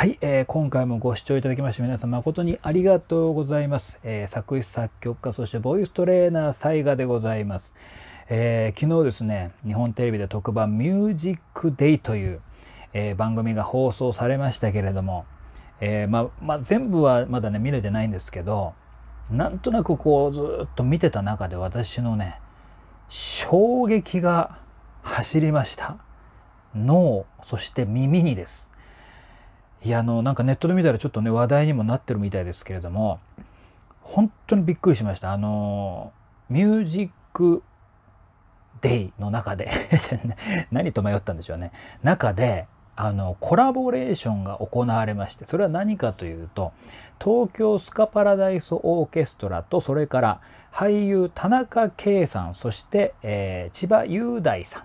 はい、えー、今回もご視聴いただきまして皆さん誠にありがとうございます。えー、作詞作曲家そしてボイストレーナーサ賀でございます、えー、昨日ですね、日本テレビで特番ミュージックデイという、えー、番組が放送されましたけれども、えー、ままあ、全部はまだね、見れてないんですけど、なんとなくこうずっと見てた中で私のね、衝撃が走りました。脳、そして耳にです。いやあのなんかネットで見たらちょっとね話題にもなってるみたいですけれども本当にびっくりしましたあのミュージックデイの中で 何と迷ったんでしょうね中であのコラボレーションが行われましてそれは何かというと東京スカパラダイスオーケストラとそれから俳優田中圭さんそして、えー、千葉雄大さん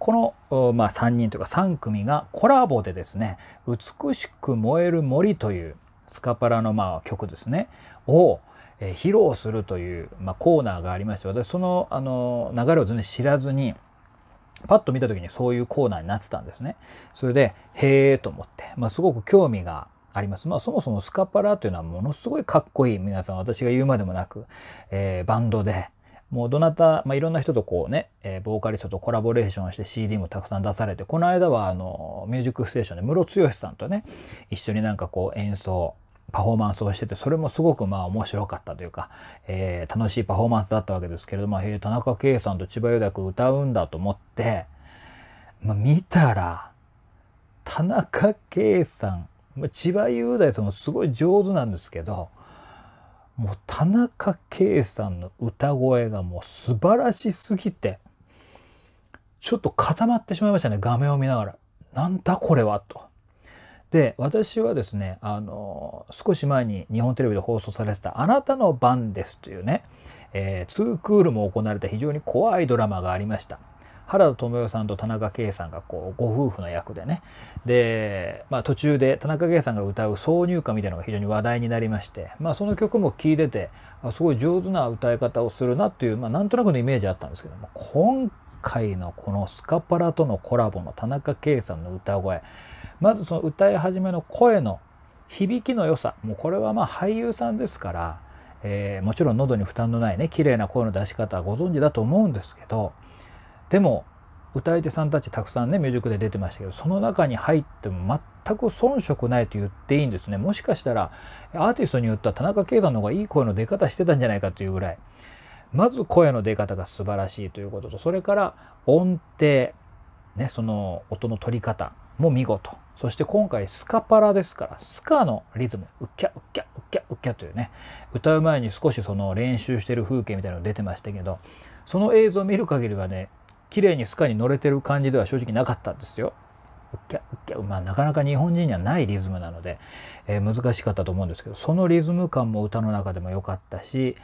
この、まあ、3人というか3組がコラボでですね「美しく燃える森」というスカパラのまあ曲ですねを披露するという、まあ、コーナーがありまして私そのあの流れを全然知らずにパッと見た時にそういうコーナーになってたんですね。それでへえと思って、まあ、すごく興味があります。まあそもそもスカパラというのはものすごいかっこいい皆さん私が言うまでもなく、えー、バンドでもうどなた、まあ、いろんな人とこうね、えー、ボーカリストとコラボレーションして CD もたくさん出されてこの間はあの「ミュージックステーション」でムロツヨシさんとね一緒になんかこう演奏パフォーマンスをしててそれもすごくまあ面白かったというか、えー、楽しいパフォーマンスだったわけですけれども「えー、田中圭さんと千葉雄大君歌うんだ」と思って、まあ、見たら田中圭さん千葉雄大さんもすごい上手なんですけど。もう田中圭さんの歌声がもう素晴らしすぎてちょっと固まってしまいましたね画面を見ながら。なんだこれはと。で私はですねあの少し前に日本テレビで放送されてた「あなたの番です」というね、えー、2クールも行われた非常に怖いドラマがありました。原田知世さんと田中圭さんがこうご夫婦の役でねで、まあ、途中で田中圭さんが歌う挿入歌みたいなのが非常に話題になりまして、まあ、その曲も聴いててすごい上手な歌い方をするなっていう、まあ、なんとなくのイメージあったんですけども今回のこのスカパラとのコラボの田中圭さんの歌声まずその歌い始めの声の響きの良さもうこれはまあ俳優さんですから、えー、もちろん喉に負担のないね綺麗な声の出し方はご存知だと思うんですけどでも歌い手さんたちたくさんねミュージックで出てましたけどその中に入っても全く遜色ないと言っていいんですねもしかしたらアーティストによっては田中圭さんの方がいい声の出方してたんじゃないかというぐらいまず声の出方が素晴らしいということとそれから音程ねその音の取り方も見事そして今回スカパラですからスカのリズムウッキャウッキャウッキャウッキャというね歌う前に少しその練習してる風景みたいなの出てましたけどその映像を見る限りはね綺麗にスカに乗れてる感じでは正直なかったんですよ。まあなかなか日本人にはないリズムなので、えー、難しかったと思うんですけどそのリズム感も歌の中でも良かったし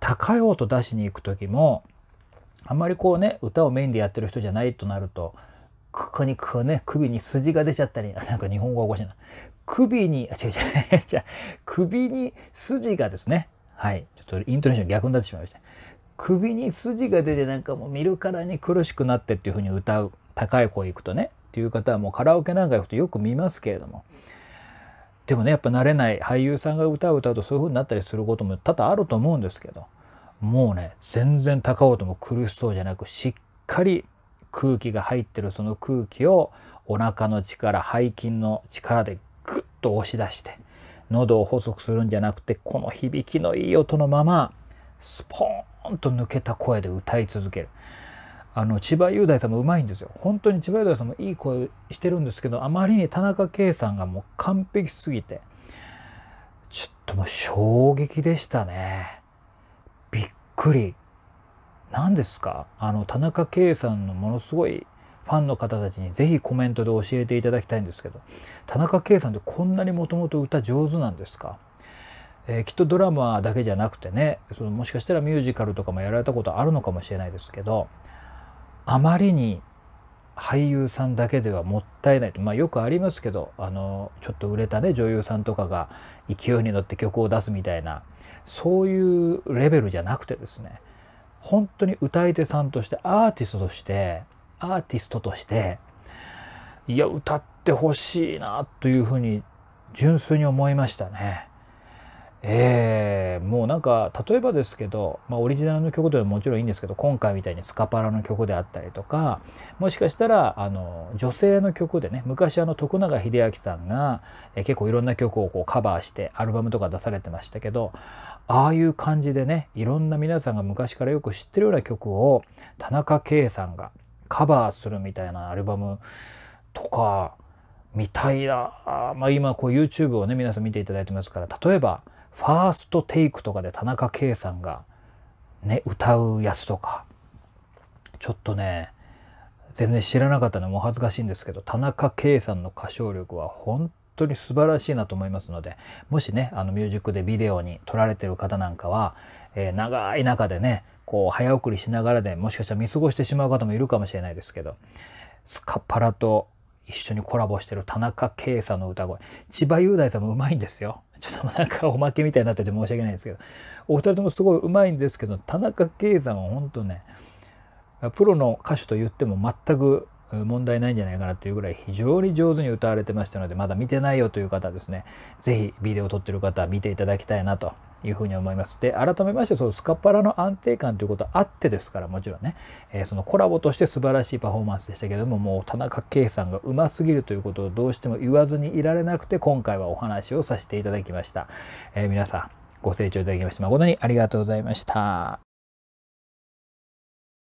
高い音出しに行く時もあんまりこうね歌をメインでやってる人じゃないとなるとここにこうね首に筋が出ちゃったり なんか日本語がおかしいな首にあ違う違う違う首に筋がですねはいちょっとイントネーション逆になってしまいました首に筋が出てなんかもう見るからに苦しくなってっていう風に歌う高い声いくとねっていう方はもうカラオケなんか行くとよく見ますけれどもでもねやっぱ慣れない俳優さんが歌を歌うとそういう風になったりすることも多々あると思うんですけどもうね全然高音も苦しそうじゃなくしっかり空気が入ってるその空気をお腹の力背筋の力でグッと押し出して喉を細くするんじゃなくてこの響きのいい音のままスポーンーンと抜けた声で歌い続ける。あの千葉雄大さんもうまいんですよ本当に千葉雄大さんもいい声してるんですけどあまりに田中圭さんがもう完璧すぎてちょっともう衝撃でしたねびっくり何ですかあの田中圭さんのものすごいファンの方たちに是非コメントで教えていただきたいんですけど田中圭さんってこんなにもともと歌上手なんですかえー、きっとドラマだけじゃなくてねそのもしかしたらミュージカルとかもやられたことあるのかもしれないですけどあまりに俳優さんだけではもったいないと、まあ、よくありますけどあのちょっと売れたね女優さんとかが勢いに乗って曲を出すみたいなそういうレベルじゃなくてですね本当に歌い手さんとしてアーティストとしてアーティストとしていや歌ってほしいなというふうに純粋に思いましたね。えー、もうなんか例えばですけど、まあ、オリジナルの曲でももちろんいいんですけど今回みたいにスカパラの曲であったりとかもしかしたらあの女性の曲でね昔あの徳永英明さんが、え結構いろんな曲をこうカバーしてアルバムとか出されてましたけどああいう感じでねいろんな皆さんが昔からよく知ってるような曲を田中圭さんがカバーするみたいなアルバムとか見たいなまあ今こう YouTube をね皆さん見ていただいてますから例えば「ファーストテイクとかで田中圭さんがね、歌うやつとか、ちょっとね、全然知らなかったのも恥ずかしいんですけど、田中圭さんの歌唱力は本当に素晴らしいなと思いますので、もしね、あのミュージックでビデオに撮られてる方なんかは、えー、長い中でね、こう早送りしながらでもしかしたら見過ごしてしまう方もいるかもしれないですけど、スカパラと一緒にコラボしてる田中圭さんの歌声千葉雄大さんもうまいんですよちょっとなんかおまけみたいになってて申し訳ないんですけどお二人ともすごい上手いんですけど田中圭さんは本当ねプロの歌手と言っても全く問題ないんじゃないかなっていうぐらい非常に上手に歌われてましたのでまだ見てないよという方ですね是非ビデオ撮ってる方見ていただきたいなというふうに思います。で改めましてそのスカパラの安定感ということあってですからもちろんね、えー、そのコラボとして素晴らしいパフォーマンスでしたけどももう田中圭さんがうますぎるということをどうしても言わずにいられなくて今回はお話をさせていただきました。えー、皆さんご清聴いただきまして誠にありがとうございました。